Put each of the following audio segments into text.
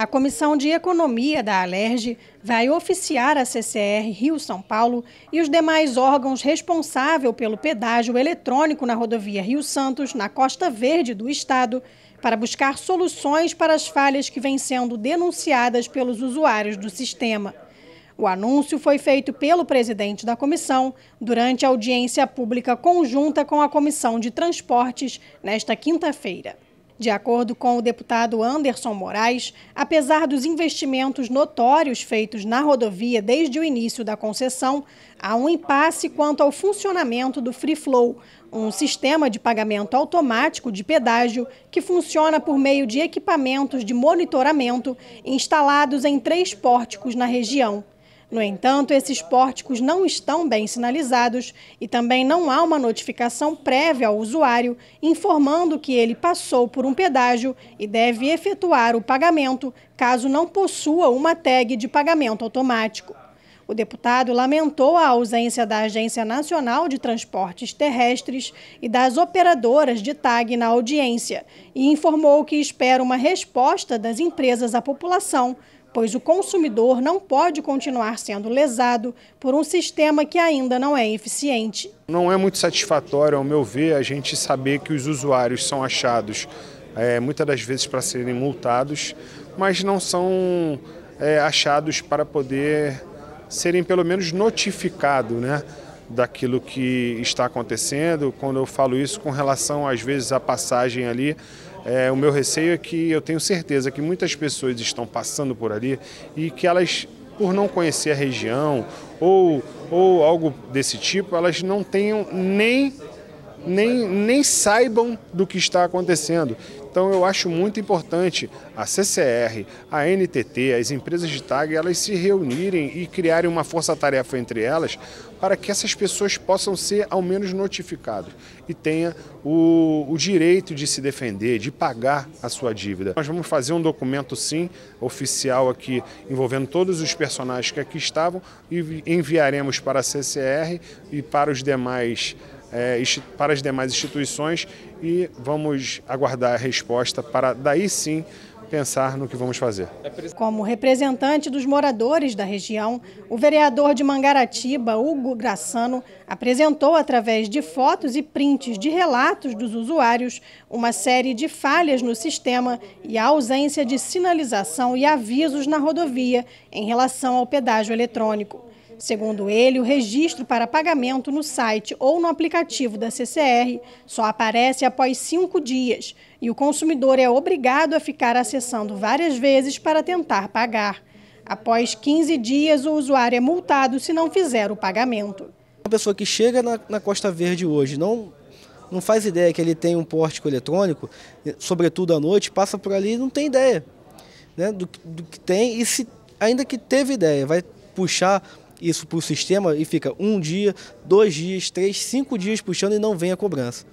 A Comissão de Economia da Alerj vai oficiar a CCR Rio-São Paulo e os demais órgãos responsáveis pelo pedágio eletrônico na rodovia Rio-Santos, na Costa Verde do Estado, para buscar soluções para as falhas que vêm sendo denunciadas pelos usuários do sistema. O anúncio foi feito pelo presidente da comissão durante a audiência pública conjunta com a Comissão de Transportes nesta quinta-feira. De acordo com o deputado Anderson Moraes, apesar dos investimentos notórios feitos na rodovia desde o início da concessão, há um impasse quanto ao funcionamento do Free Flow, um sistema de pagamento automático de pedágio que funciona por meio de equipamentos de monitoramento instalados em três pórticos na região. No entanto, esses pórticos não estão bem sinalizados e também não há uma notificação prévia ao usuário informando que ele passou por um pedágio e deve efetuar o pagamento caso não possua uma tag de pagamento automático. O deputado lamentou a ausência da Agência Nacional de Transportes Terrestres e das operadoras de TAG na audiência e informou que espera uma resposta das empresas à população pois o consumidor não pode continuar sendo lesado por um sistema que ainda não é eficiente. Não é muito satisfatório, ao meu ver, a gente saber que os usuários são achados é, muitas das vezes para serem multados, mas não são é, achados para poder serem pelo menos notificados, né? daquilo que está acontecendo. Quando eu falo isso com relação às vezes à passagem ali, é, o meu receio é que eu tenho certeza que muitas pessoas estão passando por ali e que elas, por não conhecer a região ou, ou algo desse tipo, elas não tenham nem nem, nem saibam do que está acontecendo. Então eu acho muito importante a CCR, a NTT, as empresas de tag, elas se reunirem e criarem uma força-tarefa entre elas para que essas pessoas possam ser ao menos notificadas e tenha o, o direito de se defender, de pagar a sua dívida. Nós vamos fazer um documento, sim, oficial aqui, envolvendo todos os personagens que aqui estavam e enviaremos para a CCR e para os demais é, para as demais instituições e vamos aguardar a resposta para daí sim pensar no que vamos fazer. Como representante dos moradores da região, o vereador de Mangaratiba, Hugo Graçano, apresentou através de fotos e prints de relatos dos usuários uma série de falhas no sistema e a ausência de sinalização e avisos na rodovia em relação ao pedágio eletrônico. Segundo ele, o registro para pagamento no site ou no aplicativo da CCR só aparece após cinco dias e o consumidor é obrigado a ficar acessando várias vezes para tentar pagar. Após 15 dias, o usuário é multado se não fizer o pagamento. Uma pessoa que chega na, na Costa Verde hoje, não não faz ideia que ele tem um pórtico eletrônico, sobretudo à noite, passa por ali e não tem ideia né, do, do que tem. E se ainda que teve ideia, vai puxar isso para o sistema e fica um dia, dois dias, três, cinco dias puxando e não vem a cobrança.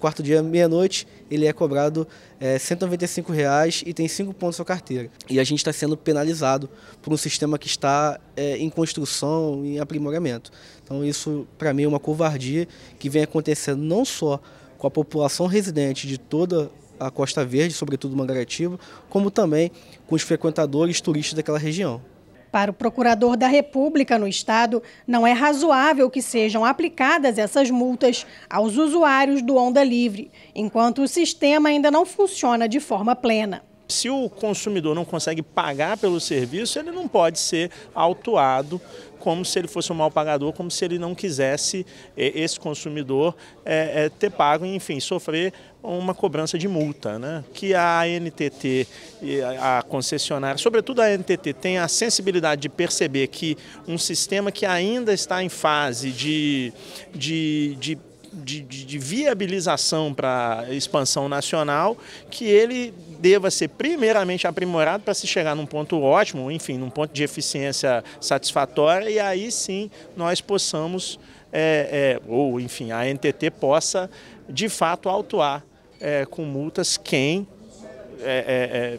14 dia, meia-noite, ele é cobrado é, 195 reais e tem cinco pontos na carteira. E a gente está sendo penalizado por um sistema que está é, em construção, em aprimoramento. Então isso, para mim, é uma covardia que vem acontecendo não só com a população residente de toda a Costa Verde, sobretudo Mangaratiba, como também com os frequentadores turistas daquela região. Para o procurador da República no Estado, não é razoável que sejam aplicadas essas multas aos usuários do Onda Livre, enquanto o sistema ainda não funciona de forma plena. Se o consumidor não consegue pagar pelo serviço, ele não pode ser autuado como se ele fosse um mal pagador, como se ele não quisesse é, esse consumidor é, é, ter pago, enfim, sofrer uma cobrança de multa, né? Que a NTT, a concessionária, sobretudo a NTT, tem a sensibilidade de perceber que um sistema que ainda está em fase de, de, de de, de, de viabilização para expansão nacional, que ele deva ser primeiramente aprimorado para se chegar num ponto ótimo, enfim, num ponto de eficiência satisfatória, e aí sim nós possamos, é, é, ou enfim, a NTT possa de fato autuar é, com multas quem é,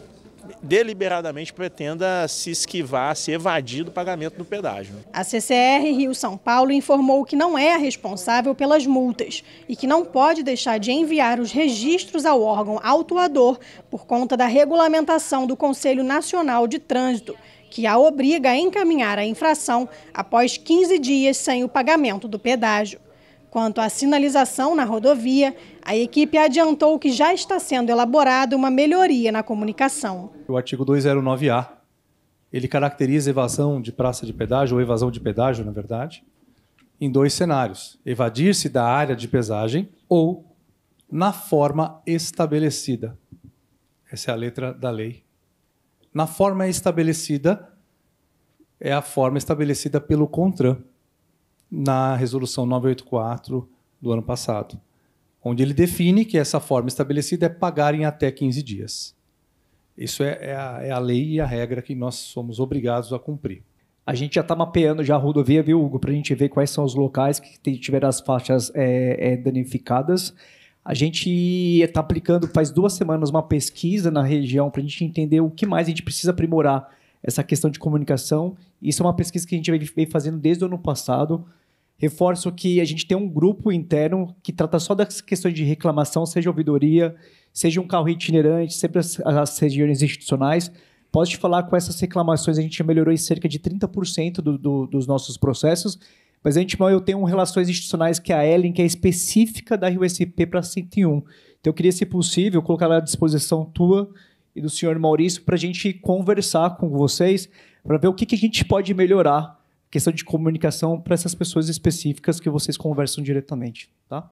é, é, deliberadamente pretenda se esquivar, se evadir do pagamento do pedágio. A CCR Rio-São Paulo informou que não é a responsável pelas multas e que não pode deixar de enviar os registros ao órgão autuador por conta da regulamentação do Conselho Nacional de Trânsito, que a obriga a encaminhar a infração após 15 dias sem o pagamento do pedágio. Quanto à sinalização na rodovia, a equipe adiantou que já está sendo elaborada uma melhoria na comunicação. O artigo 209A, ele caracteriza evasão de praça de pedágio, ou evasão de pedágio, na verdade, em dois cenários: evadir-se da área de pesagem ou na forma estabelecida. Essa é a letra da lei. Na forma estabelecida é a forma estabelecida pelo CONTRAN na resolução 984 do ano passado, onde ele define que essa forma estabelecida é pagar em até 15 dias. Isso é, é, a, é a, lei e a regra que nós somos obrigados a cumprir. A gente já está mapeando já a rodovia, viu, Hugo, para a gente ver quais são os locais que tiveram as faixas é, é danificadas. A gente está aplicando faz duas semanas uma pesquisa na região para a gente entender o que mais a gente precisa aprimorar essa questão de comunicação. Isso é uma pesquisa que a gente vem fazendo desde o ano passado. Reforço que a gente tem um grupo interno que trata só das questões de reclamação, seja ouvidoria, seja um carro itinerante, sempre as, as regiões institucionais. Posso te falar com essas reclamações a gente melhorou em cerca de 30% do, do, dos nossos processos, mas a gente eu tenho um relações institucionais que é a Ellen, que é específica da RUSP para 101. Então eu queria, se possível, colocar à disposição tua e do senhor Maurício para a gente conversar com vocês, para ver o que, que a gente pode melhorar questão de comunicação para essas pessoas específicas que vocês conversam diretamente, tá?